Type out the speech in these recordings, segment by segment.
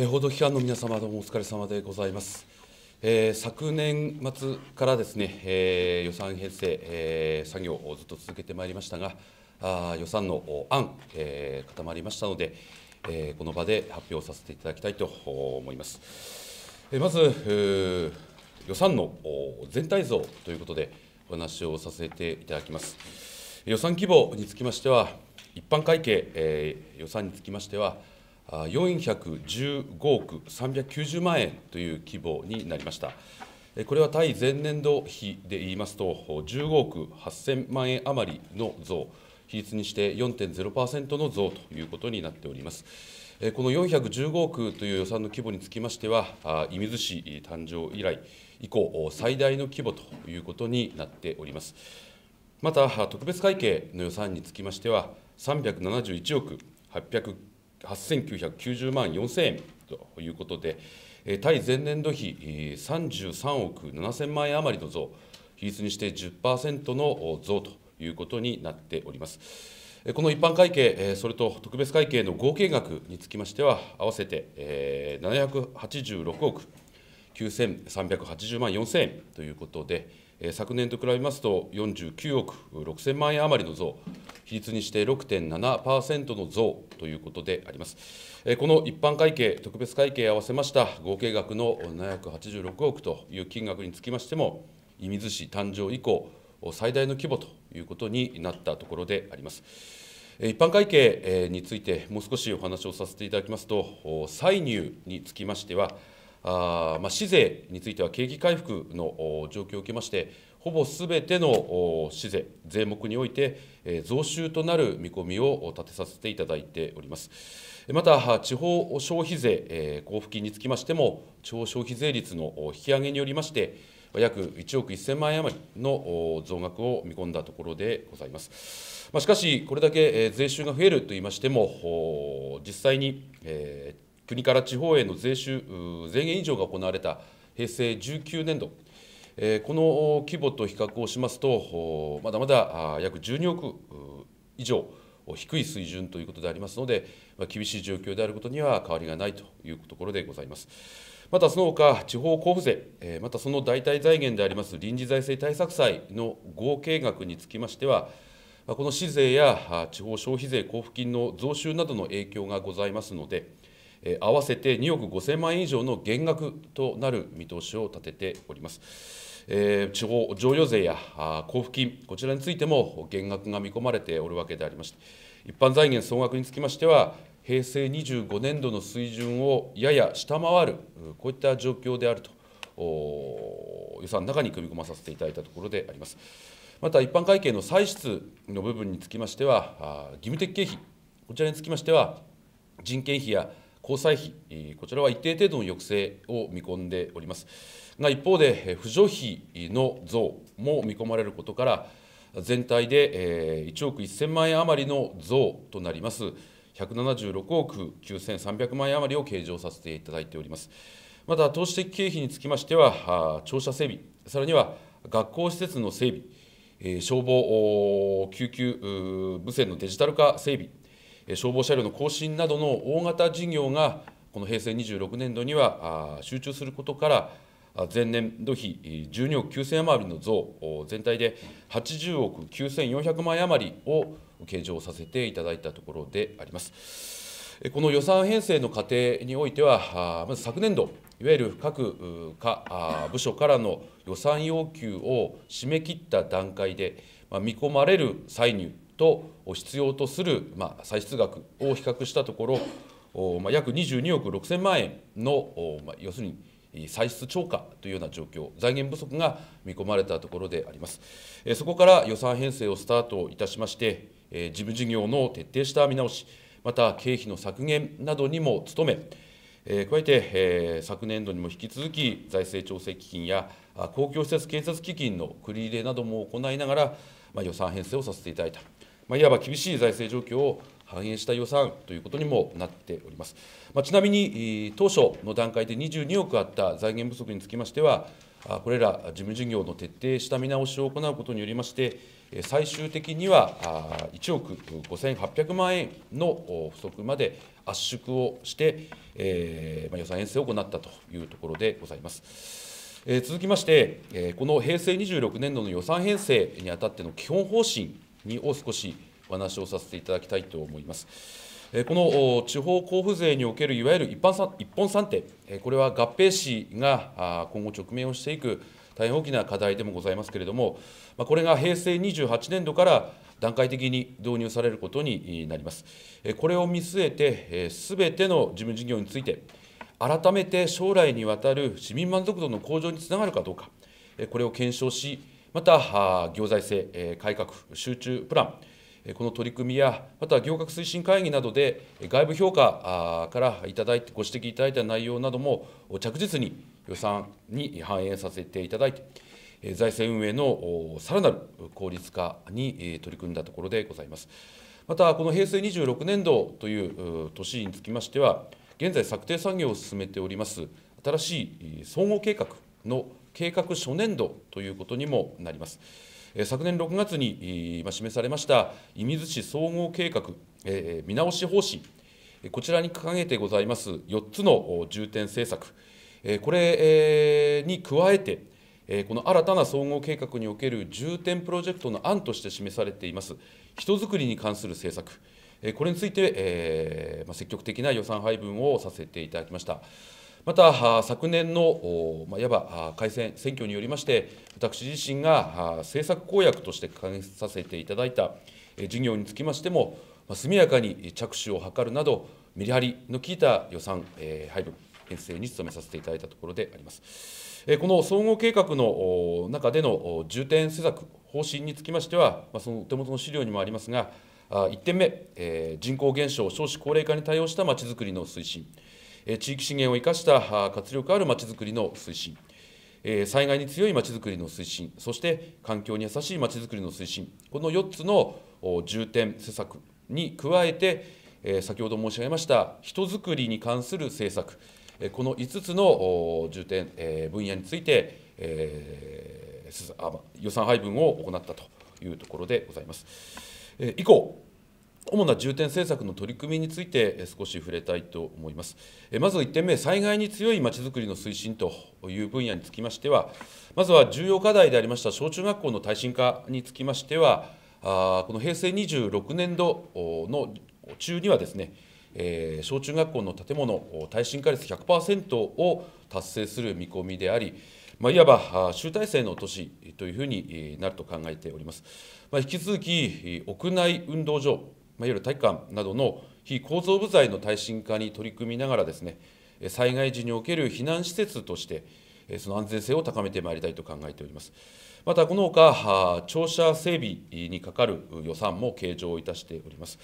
え報道機関の皆様、どうもお疲れ様でございます。えー、昨年末からですね、えー、予算編成、えー、作業をずっと続けてまいりましたが、あ予算の案、え固まりましたので、えこの場で発表させていただきたいと思います。えまず、え予算の全体像ということで、お話をさせていただきます。予算規模につきましては、一般会計、え予算につきましては、415億390万円という規模になりました。これは対前年度比で言いますと、15億8000万円余りの増、比率にして4.0%の増ということになっております。この415億という予算の規模につきましては、射水市誕生以来以降、最大の規模ということになっております。また、特別会計の予算につきましては、371億8 9 8990万4000円ということで、対前年度比33億7000万円余りの増、比率にして10%の増ということになっております。この一般会計、それと特別会計の合計額につきましては、合わせて786億9380万4000円ということで、昨年と比べますと49億6千万円余りの増、比率にして6.7%の増ということであります。この一般会計、特別会計合わせました合計額の786億という金額につきましても、射水市誕生以降、最大の規模ということになったところであります。一般会計について、もう少しお話をさせていただきますと、歳入につきましては、あまあ、市税については景気回復の状況を受けまして、ほぼすべての市税、税目において、増収となる見込みを立てさせていただいております。また、地方消費税、交付金につきましても、地方消費税率の引き上げによりまして、約1億1000万円余りの増額を見込んだところでございます。しかし、これだけ税収が増えるといいましても、実際に、えー国から地方への税収、税減以上が行われた平成19年度、えー、この規模と比較をしますと、まだまだ約12億以上低い水準ということでありますので、まあ、厳しい状況であることには変わりがないというところでございます。またその他、地方交付税、えー、またその代替財源であります臨時財政対策債の合計額につきましては、この市税や地方消費税交付金の増収などの影響がございますので、合わせて2億5000万円以上の減額となる見通しを立てております。えー、地方譲与税や交付金、こちらについても減額が見込まれておるわけでありまして、一般財源総額につきましては、平成25年度の水準をやや下回る、こういった状況であると、予算の中に組み込まさせていただいたところであります。また、一般会計の歳出の部分につきましては、義務的経費、こちらにつきましては、人件費や交際費、こちらは一定程度の抑制を見込んでおります。が一方で、扶助費の増も見込まれることから、全体で1億1000万円余りの増となります、176億9300万円余りを計上させていただいております。また、投資的経費につきましては、庁舎整備、さらには学校施設の整備、消防、救急、無線のデジタル化整備消防車両の更新などの大型事業がこの平成26年度には集中することから前年度比12億9 0余りの増全体で80億9400万円余りを計上させていただいたところであります。この予算編成の過程においては、まず昨年度、いわゆる各課部署からの予算要求を締め切った段階で、見込まれる歳入と必要とする、まあ、歳出額を比較したところ、まあ、約22億6000万円の、まあ、要するに歳出超過というような状況、財源不足が見込まれたところであります。そこから予算編成をスタートいたしまして、事務事業の徹底した見直し、また経費の削減などにも努め、加えて昨年度にも引き続き財政調整基金や公共施設建設基金の繰り入れなども行いながら、まあ、予算編成をさせていただいたまあ、いわば厳しい財政状況を反映した予算ということにもなっております。まあ、ちなみに当初の段階で22億あった財源不足につきましては、これら事務事業の徹底した見直しを行うことによりまして、最終的には1億5800万円の不足まで圧縮をして、予算編成を行ったというところでございます。続きまして、この平成26年度の予算編成にあたっての基本方針にを少しお話をさせていただきたいと思います。この地方交付税におけるいわゆる一般一本算定、これは合併市が今後直面をしていく大変大きな課題でもございますけれども、これが平成28年度から段階的に導入されることになります。これを見据えて、すべての事務事業について、改めて将来にわたる市民満足度の向上につながるかどうか、これを検証し、また行財政改革集中プランこの取り組みや、また行革推進会議などで、外部評価からいただいて、ご指摘いただいた内容なども、着実に予算に反映させていただいて、財政運営のさらなる効率化に取り組んだところでございます。また、この平成26年度という年につきましては、現在、策定作業を進めております新しい総合計画の計画初年度ということにもなります。昨年6月に示されました射水市総合計画見直し方針、こちらに掲げてございます4つの重点政策、これに加えて、この新たな総合計画における重点プロジェクトの案として示されています、人づくりに関する政策、これについて、積極的な予算配分をさせていただきました。また昨年のいわば改選選挙によりまして私自身が政策公約として掲げさせていただいた事業につきましても速やかに着手を図るなどメリハリの効いた予算配分編成に努めさせていただいたところであります。この総合計画の中での重点施策方針につきましては、そのお手元の資料にもありますが、1点目、人口減少、少子高齢化に対応したまちづくりの推進、地域資源を生かした活力あるまちづくりの推進、災害に強いまちづくりの推進、そして環境に優しいまちづくりの推進、この4つの重点施策に加えて、先ほど申し上げました人づくりに関する政策、この5つの重点分野について、予算配分を行ったというところでございます。以降主な重点政策の取り組みについて少し触れたいと思います。まず1点目、災害に強いまちづくりの推進という分野につきましては、まずは重要課題でありました小中学校の耐震化につきましては、この平成26年度の中にはですね、え小中学校の建物耐震化率100%を達成する見込みであり、まあ、いわば集大成の年というふうになると考えております。まあ、引き続き屋内運動場まあ、いわゆる体育館などの非構造部材の耐震化に取り組みながらですね災害時における避難施設としてその安全性を高めてまいりたいと考えておりますまたこのほか庁舎整備にかかる予算も計上いたしております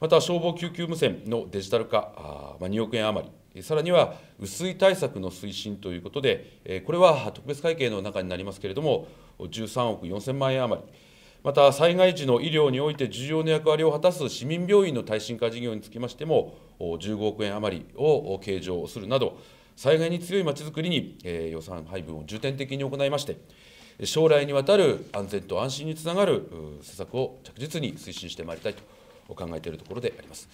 また消防救急無線のデジタル化2億円余りさらには雨水対策の推進ということでこれは特別会計の中になりますけれども13億4000万円余りまた災害時の医療において重要な役割を果たす市民病院の耐震化事業につきましても、15億円余りを計上するなど、災害に強いまちづくりに予算配分を重点的に行いまして、将来にわたる安全と安心につながる施策を着実に推進してまいりたいと考えているところであります。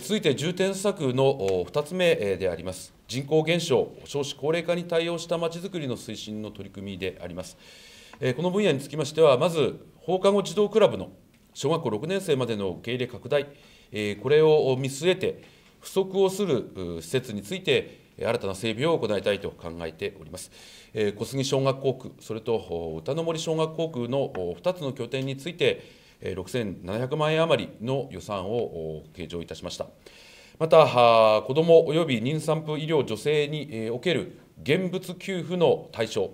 続いて重点施策の2つ目であります、人口減少、少子高齢化に対応したまちづくりの推進の取り組みであります。この分野につきましては、まず放課後児童クラブの小学校6年生までの受け入れ拡大、えこれを見据えて、不足をする施設について、新たな整備を行いたいと考えております。え小杉小学校区、それと歌の森小学校区の2つの拠点について、6700万円余りの予算を計上いたしました。また、子ども及び妊産婦医療助成における現物給付の対象、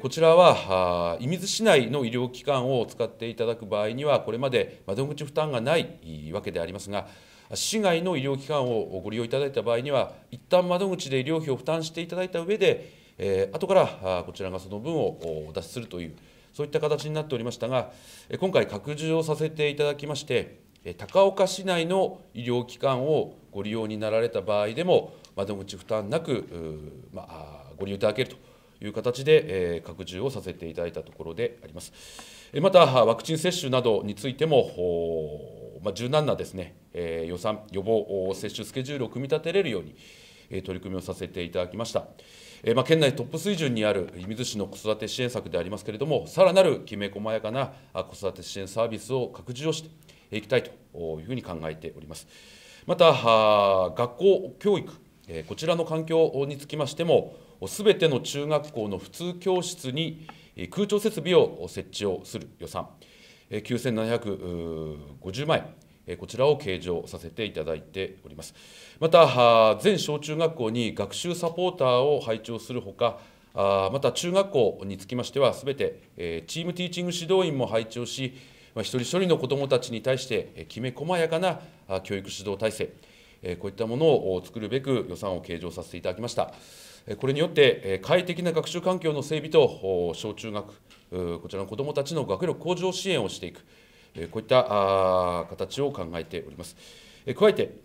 こちらは射水市内の医療機関を使っていただく場合にはこれまで窓口負担がないわけでありますが市外の医療機関をご利用いただいた場合には一旦窓口で医療費を負担していただいた上で、え後からこちらがその分をお出しするというそういった形になっておりましたが今回拡充をさせていただきまして高岡市内の医療機関をご利用になられた場合でも窓口負担なく、まあ、ご利用いただけるという形で、え拡充をさせていただいたところであります。また、ワクチン接種などについても、ま柔軟なですね、え予算、予防、接種スケジュールを組み立てれるように、え取り組みをさせていただきました。えまあ、県内トップ水準にある射水市の子育て支援策でありますけれども、さらなるきめ細やかな子育て支援サービスを拡充をしていきたいというふうに考えております。また、学校教育こちらの環境につきましても、すべての中学校の普通教室に空調設備を設置をする予算、9750万円、こちらを計上させていただいております。また、全小中学校に学習サポーターを配置をするほか、また中学校につきましては、すべてチームティーチング指導員も配置をし、一人一人の子どもたちに対してきめ細やかな教育指導体制、えこういったものを作るべく予算を計上させていただきました。これによって快適な学習環境の整備と小中学こちらの子どもたちの学力向上支援をしていくこういった形を考えております。加えて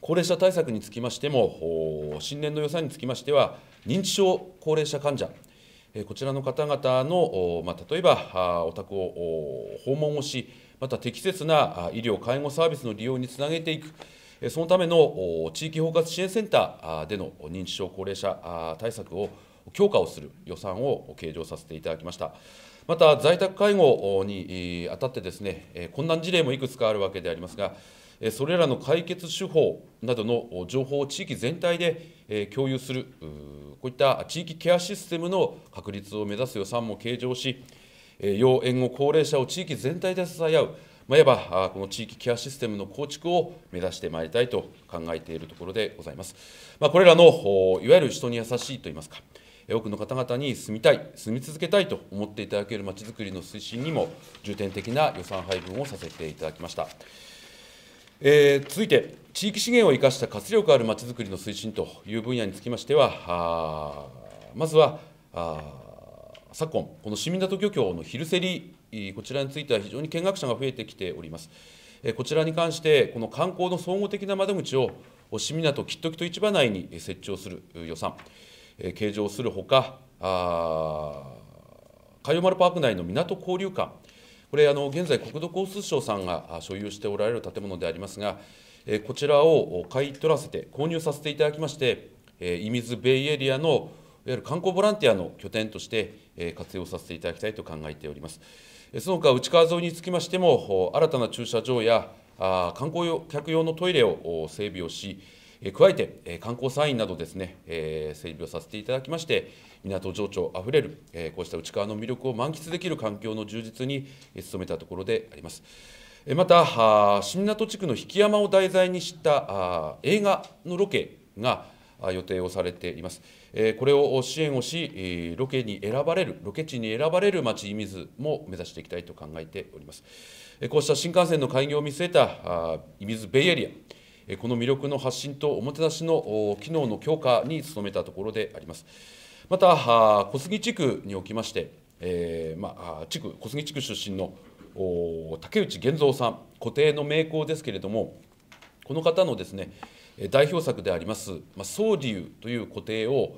高齢者対策につきましても新年の予算につきましては認知症高齢者患者こちらの方々の、ま例えばお宅を訪問をしまた適切な医療介護サービスの利用につなげていくそのための地域包括支援センターでの認知症高齢者対策を強化をする予算を計上させていただきました。また在宅介護にあたってですね、困難事例もいくつかあるわけでありますが、それらの解決手法などの情報を地域全体で共有する、こういった地域ケアシステムの確立を目指す予算も計上し、要援護高齢者を地域全体で支え合う、まあ、いわばこの地域ケアシステムの構築を目指してまいりたいと考えているところでございます。まあ、これらのいわゆる人に優しいといいますか、多くの方々に住みたい、住み続けたいと思っていただけるまちづくりの推進にも重点的な予算配分をさせていただきました。えー、続いて、地域資源を生かした活力あるまちづくりの推進という分野につきましては、まずは、昨今、この市民だと漁協の昼競りこちらについては非常に見学者が増えてきております。こちらに関して、この観光の総合的な窓口を、新湊、きっときと市場内に設置をする予算、計上するほか、海洋丸パーク内の港交流館、これ、あの現在、国土交通省さんが所有しておられる建物でありますが、こちらを買い取らせて、購入させていただきまして、射水ベイエリアのいわゆる観光ボランティアの拠点として活用させていただきたいと考えております。その他、内川沿いにつきましても、新たな駐車場や観光用客用のトイレを整備をし、加えて観光サインなどですね、整備をさせていただきまして、港情緒あふれる、こうした内川の魅力を満喫できる環境の充実に努めたところであります。また、新港地区の引山を題材にした映画のロケが、予定をされています。これを支援をし、ロケに選ばれる、ロケ地に選ばれる町射水も目指していきたいと考えております。こうした新幹線の開業を見据えた射水ベイエリア、この魅力の発信とおもてなしの機能の強化に努めたところであります。また、小杉地区におきまして、えー、まあ、地区小杉地区出身の竹内源三さん、固定の名工ですけれども、この方のですね、代表作であります「総流」という固定を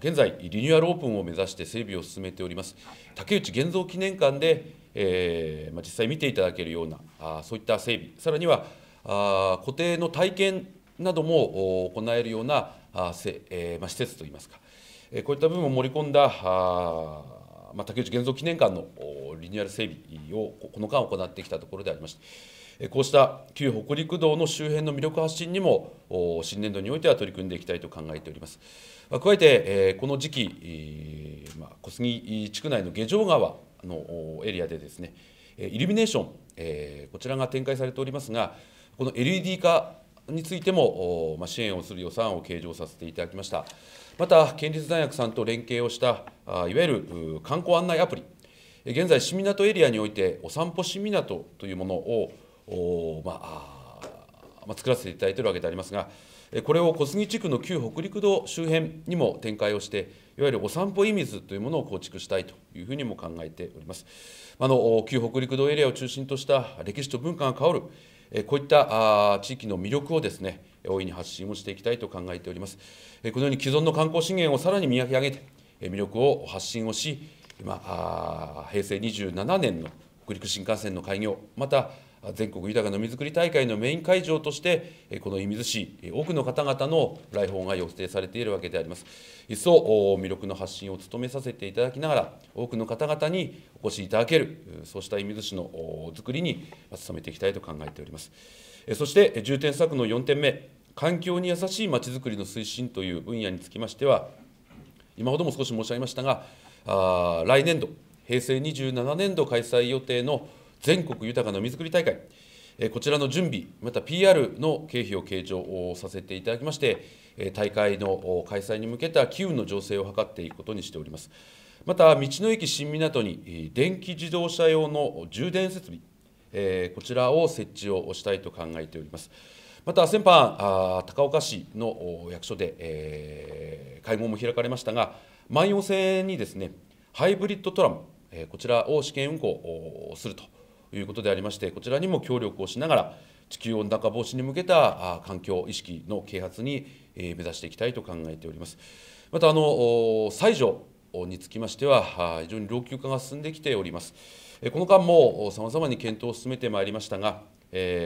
現在リニューアルオープンを目指して整備を進めております竹内現三記念館で、えー、実際見ていただけるようなあそういった整備さらにはあ固定の体験なども行えるようなあせ、えーま施設といいますか、えー、こういった部分を盛り込んだあ、ま竹内現三記念館のリニューアル整備をこの間行ってきたところでありました。こうした旧北陸道の周辺の魅力発信にも新年度においては取り組んでいきたいと考えております。加えて、この時期、小杉地区内の下城川のエリアでですね、イルミネーション、こちらが展開されておりますが、この LED 化についても支援をする予算を計上させていただきました。また、県立大学さんと連携をした、いわゆる観光案内アプリ、現在、新港エリアにおいて、お散歩新港というものをまあ、まあ、作らせていただいているわけでありますが、これを小杉地区の旧北陸道周辺にも展開をして、いわゆるお散歩井水というものを構築したいというふうにも考えております。あの旧北陸道エリアを中心とした歴史と文化が香る、こういった地域の魅力をですね、大いに発信をしていきたいと考えております。このように既存の観光資源をさらに磨き上げて、魅力を発信をし、今、平成27年の北陸新幹線の開業、また全国豊かな海づくり大会のメイン会場としてこの射水市多くの方々の来訪が予定されているわけであります一層魅力の発信を務めさせていただきながら多くの方々にお越しいただけるそうした射水市のづくりに努めていきたいと考えておりますそして重点策の4点目環境に優しいまちづくりの推進という分野につきましては今ほども少し申し上げましたが来年度平成27年度開催予定の全国豊かな海づくり大会、えこちらの準備、また PR の経費を計上をさせていただきまして、え大会の開催に向けた機運の醸成を図っていくことにしております。また、道の駅新港に電気自動車用の充電設備、えこちらを設置をしたいと考えております。また先般、高岡市の役所で、えー、会合も開かれましたが、万葉線にですねハイブリッドトラム、えこちらを試験運行すると。いうことでありましてこちらにも協力をしながら地球温暖化防止に向けた環境意識の啓発に目指していきたいと考えております。またあの西条につきましては非常に老朽化が進んできております。この間もさまざまに検討を進めてまいりましたが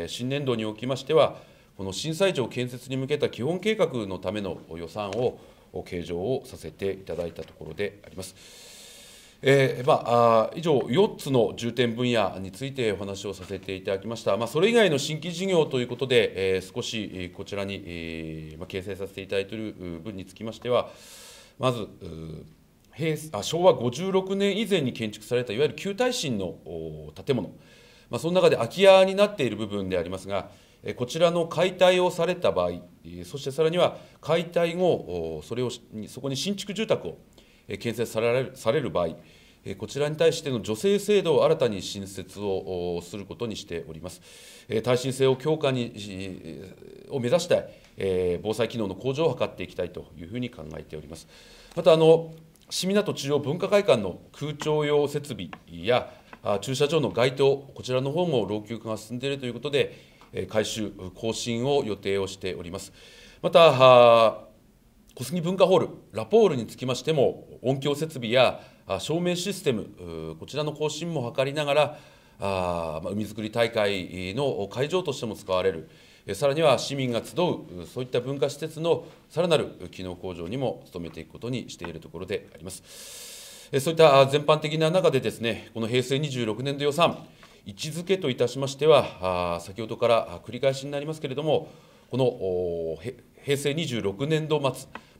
新年度におきましてはこの震災庁建設に向けた基本計画のための予算を計上をさせていただいたところであります。えー、まあ、以上、4つの重点分野についてお話をさせていただきました、まあ、それ以外の新規事業ということで、えー、少しこちらに、えーまあ、掲させていただいている分につきましては、まず、平あ昭和56年以前に建築されたいわゆる旧耐震の建物、まあ、その中で空き家になっている部分でありますが、こちらの解体をされた場合、そしてさらには解体後、それをそこに新築住宅を建設される場合、こちらに対しての助成制度を新たに新設をすることにしております。耐震性を強化にを目指したい、防災機能の向上を図っていきたいというふうに考えております。またあの市港中央文化会館の空調用設備や駐車場の街灯、こちらの方も老朽化が進んでいるということで、改修、更新を予定をしております。また小杉文化ホールラポールにつきましても音響設備や照明システムこちらの更新も図りながらあ海づくり大会の会場としても使われるさらには市民が集うそういった文化施設のさらなる機能向上にも努めていくことにしているところであります。そういった全般的な中でですねこの平成26年度予算位置づけといたしましては先ほどから繰り返しになりますけれどもこの平成26年度末、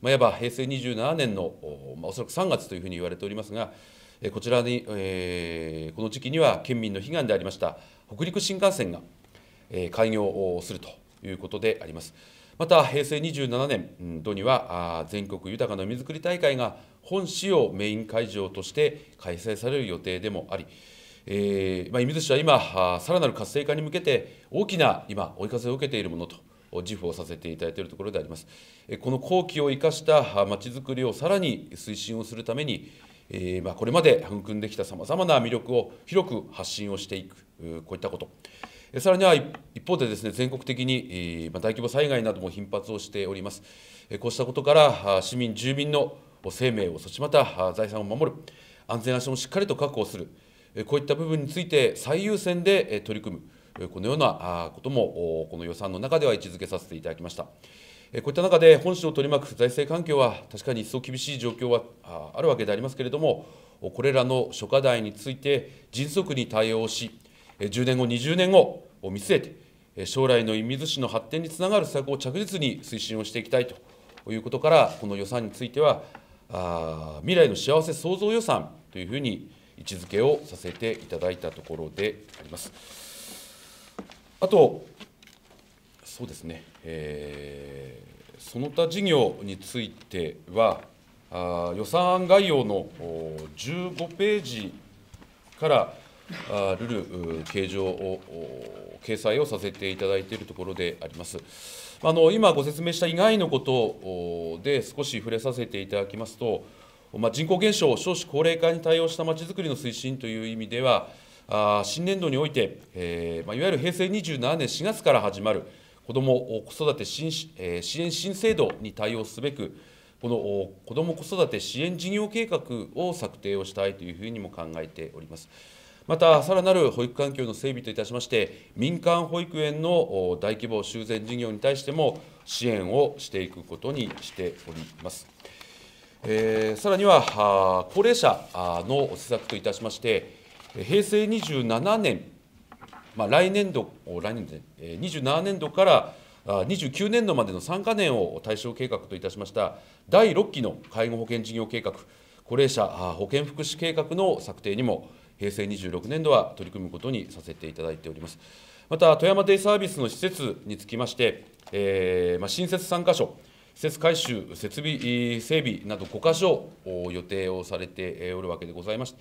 まあ、いわば平成27年の、まあ、おそらく3月というふうに言われておりますが、こちらに、えー、この時期には県民の悲願でありました北陸新幹線が、えー、開業をするということであります。また平成27年度には全国豊かな海づくり大会が本市をメイン会場として開催される予定でもあり、えーまあ、射水市は今さらなる活性化に向けて大きな今追い風を受けているものと自負をさせていただいているところであります。この後期を生かしたまちづくりをさらに推進をするために、えまこれまで育んできたさまざまな魅力を広く発信をしていく、こういったこと。さらには一方でですね全国的に大規模災害なども頻発をしております。こうしたことから市民住民の生命をそしてまた財産を守る安全安心をしっかりと確保するこういった部分について最優先で取り組むこのようなこともこの予算の中では位置づけさせていただきました。こういった中で本市を取り巻く財政環境は確かに一層厳しい状況はあるわけでありますけれども、これらの諸課題について迅速に対応し、10年後、20年後を見据えて、将来の射水市の発展につながる施策を着実に推進をしていきたいということから、この予算については、未来の幸せ創造予算というふうに位置づけをさせていただいたところであります。あと、そうですね、えー、その他事業については、あ予算案概要の15ページからあルル形状を掲載をさせていただいているところであります。あの今ご説明した以外のことで少し触れさせていただきますと、まあ、人口減少、少子高齢化に対応したまちづくりの推進という意味では、新年度において、えーいわゆる平成27年4月から始まる子ども子育て新、えー、支援新制度に対応すべく、この子ども子育て支援事業計画を策定をしたいというふうにも考えております。また、さらなる保育環境の整備といたしまして、民間保育園の大規模修繕事業に対しても支援をしていくことにしております。えー、さらには、高齢者の施策といたしまして、平成27年、まあ、来年度、来年度、ね、27年度から29年度までの3か年を対象計画といたしました第6期の介護保険事業計画、高齢者保険福祉計画の策定にも、平成26年度は取り組むことにさせていただいております。また、富山デイサービスの施設につきまして、えー、まあ、新設3か所、施設改修、設備整備など5か所を予定をされておるわけでございまして、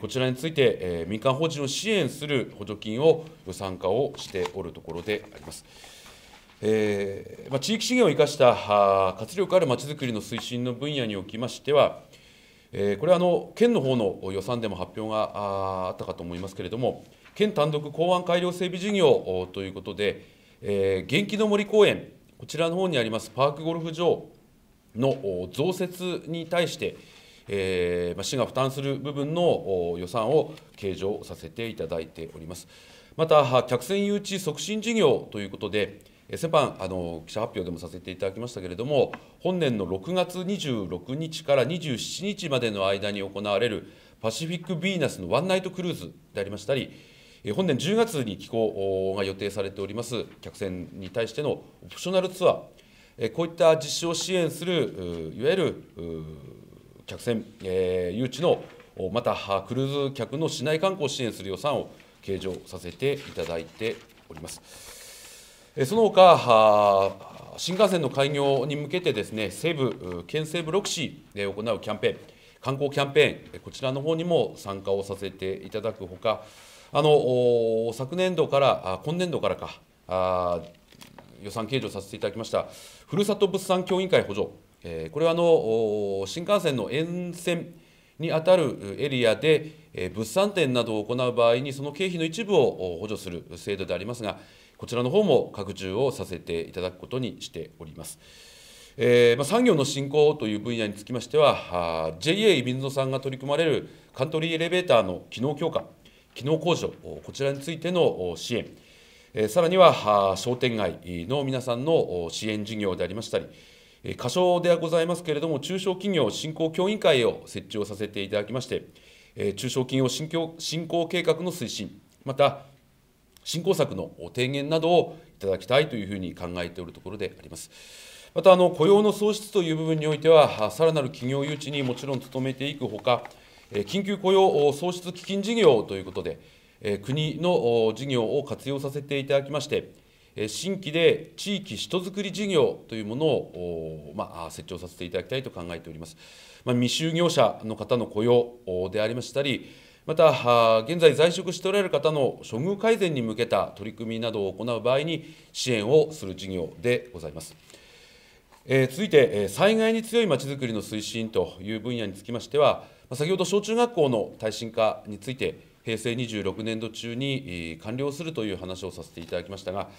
こちらについて民間法人を支援する補助金を予算化をしておるところであります。えーま地域資源を生かした活力あるまちづくりの推進の分野におきましては、えこれはあの県の方の予算でも発表があったかと思いますけれども、県単独港湾改良整備事業ということで、えー、元気の森公園、こちらの方にありますパークゴルフ場の増設に対して、えー、まあ、市が負担する部分の予算を計上させていただいております。また、客船誘致促進事業ということで、先般あの記者発表でもさせていただきましたけれども、本年の6月26日から27日までの間に行われるパシフィック・ヴィーナスのワンナイトクルーズでありましたり、本年10月に寄港が予定されております客船に対してのオプショナルツアー、こういった実施を支援する、いわゆる客船、えー、誘致のまたクルーズ客の市内観光を支援する予算を計上させていただいております。その他、新幹線の開業に向けてですね西部、県西部6市で行うキャンペーン、観光キャンペーン、こちらの方にも参加をさせていただくほか、あの昨年度から、今年度からか、予算計上させていただきました、ふるさと物産協議会補助。えこれはあの新幹線の沿線にあたるエリアで、え物産展などを行う場合にその経費の一部を補助する制度でありますがこちらの方も拡充をさせていただくことにしております。えま産業の振興という分野につきましては JA 水野さんが取り組まれるカントリーエレベーターの機能強化機能向上こちらについての支援さらには商店街の皆さんの支援事業でありましたり過称ではございますけれども、中小企業振興協議会を設置をさせていただきまして、中小企業振興振興計画の推進、また、振興策の提言などをいただきたいというふうに考えておるところであります。またあの雇用の創出という部分においては、さらなる企業誘致にもちろん努めていくほか、緊急雇用創出基金事業ということで、国の事業を活用させていただきまして、新規で地域人づくり事業というものを、まあ、設置をさせていただきたいと考えております。まあ、未就業者の方の雇用でありましたり、また、現在在職しておられる方の処遇改善に向けた取り組みなどを行う場合に支援をする事業でございます。えー、続いて、災害に強いまちづくりの推進という分野につきましては、先ほど小中学校の耐震化について、平成26年度中に完了するという話をさせていただきましたが、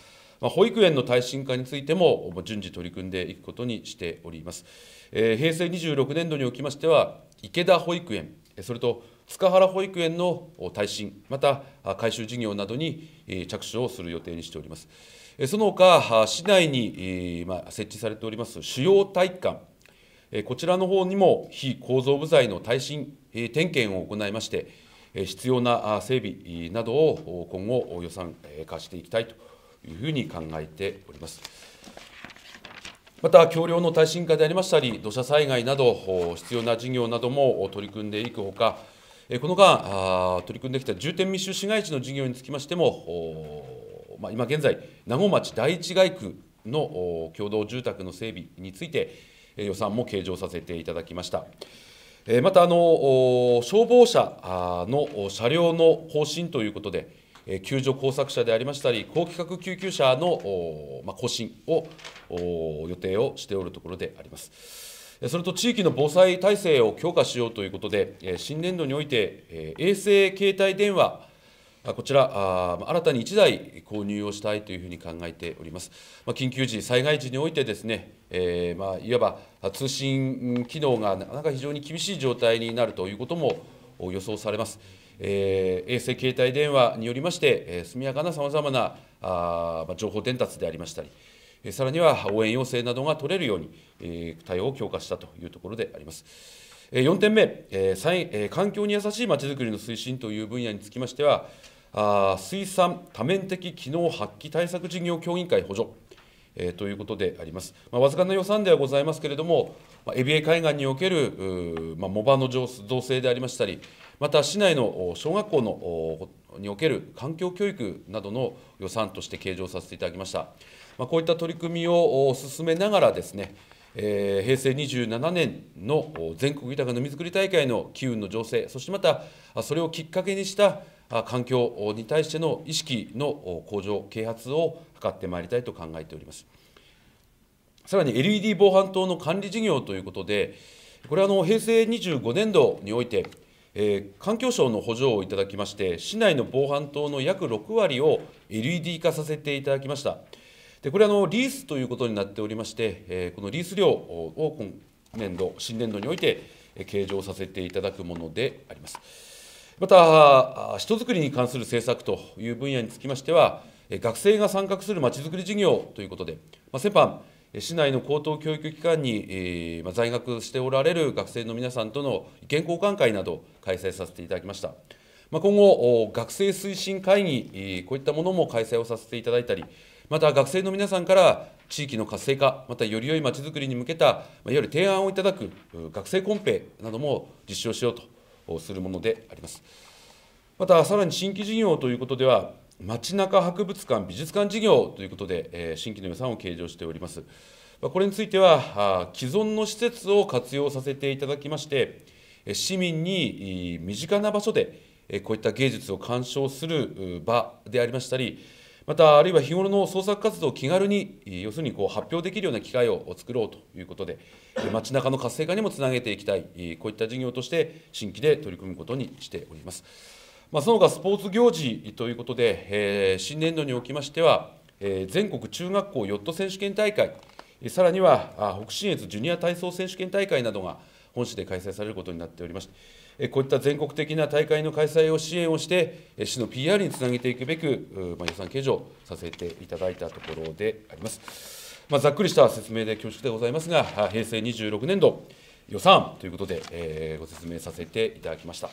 ま保育園の耐震化についても順次取り組んでいくことにしております。え平成26年度におきましては、池田保育園、それと塚原保育園の耐震、また改修事業などに着手をする予定にしております。その他、市内に設置されております主要体育館、こちらの方にも非構造部材の耐震点検を行いまして、必要な整備などを今後、予算化していきたいと。いうふうに考えております。また、橋梁の耐震化でありましたり、土砂災害など、必要な事業なども取り組んでいくほか、この間、取り組んできた重点密集市街地の事業につきましても、ま今現在、名護町第一街区の共同住宅の整備について、予算も計上させていただきました。またあの消防車の車両の更新ということで救助工作車でありましたり、高規格救急車の更新を予定をしておるところであります。それと地域の防災体制を強化しようということで、新年度において、衛星携帯電話、こちら、新たに1台購入をしたいというふうに考えております。緊急時、災害時においてですね、えまいわば通信機能がなかなか非常に厳しい状態になるということも予想されます。えー、衛星携帯電話によりまして、えー、速やかなさまざまな情報伝達でありましたり、えー、さらには応援要請などが取れるように、えー、対応を強化したというところであります。えー、4点目、えーえー、環境に優しいまちづくりの推進という分野につきましては、あ水産多面的機能発揮対策事業協議会補助、えー、ということであります、まあ、わずかな予算ではございますけれども、まあ、エビエ海岸における、まあ、藻場の造成でありましたり、また市内の小学校のにおける環境教育などの予算として計上させていただきました。まあ、こういった取り組みを進めながらですね、えー、平成27年の全国豊かなづくり大会の機運の情勢、そしてまたそれをきっかけにした環境に対しての意識の向上、啓発を図ってまいりたいと考えております。さらに LED 防犯灯の管理事業ということで、これはあの平成25年度において、えー、環境省の補助をいただきまして、市内の防犯灯の約6割を LED 化させていただきました。でこれあの、リースということになっておりまして、えー、このリース料を今年度、新年度において、計上させていただくものであります。また、人づくりに関する政策という分野につきましては、学生が参画するまちづくり事業ということで、まあ、先般、市内の高等教育機関に、えま在学しておられる学生の皆さんとの意見交換会など開催させていただきました。まあ、今後、学生推進会議、こういったものも開催をさせていただいたり、また学生の皆さんから地域の活性化、またより良いまちづくりに向けた、いわゆる提案をいただく学生コンペなども実施をしようとするものであります。また、さらに新規事業ということでは、街中博物館美術館事業ということで、え新規の予算を計上しております。これについては、既存の施設を活用させていただきまして、市民に身近な場所でこういった芸術を鑑賞する場でありましたり、また、あるいは日頃の創作活動を気軽に、要するにこう発表できるような機会を作ろうということで、街中の活性化にもつなげていきたい、こういった事業として、新規で取り組むことにしております。まあ、その他スポーツ行事ということで、えー、新年度におきましては、えー、全国中学校ヨット選手権大会、さらには北信越ジュニア体操選手権大会などが本市で開催されることになっておりまして、こういった全国的な大会の開催を支援をして、市の PR につなげていくべく、まあ、予算計上させていただいたところであります。まあ、ざっくりした説明で恐縮でございますが、平成26年度予算ということで、えー、ご説明させていただきました。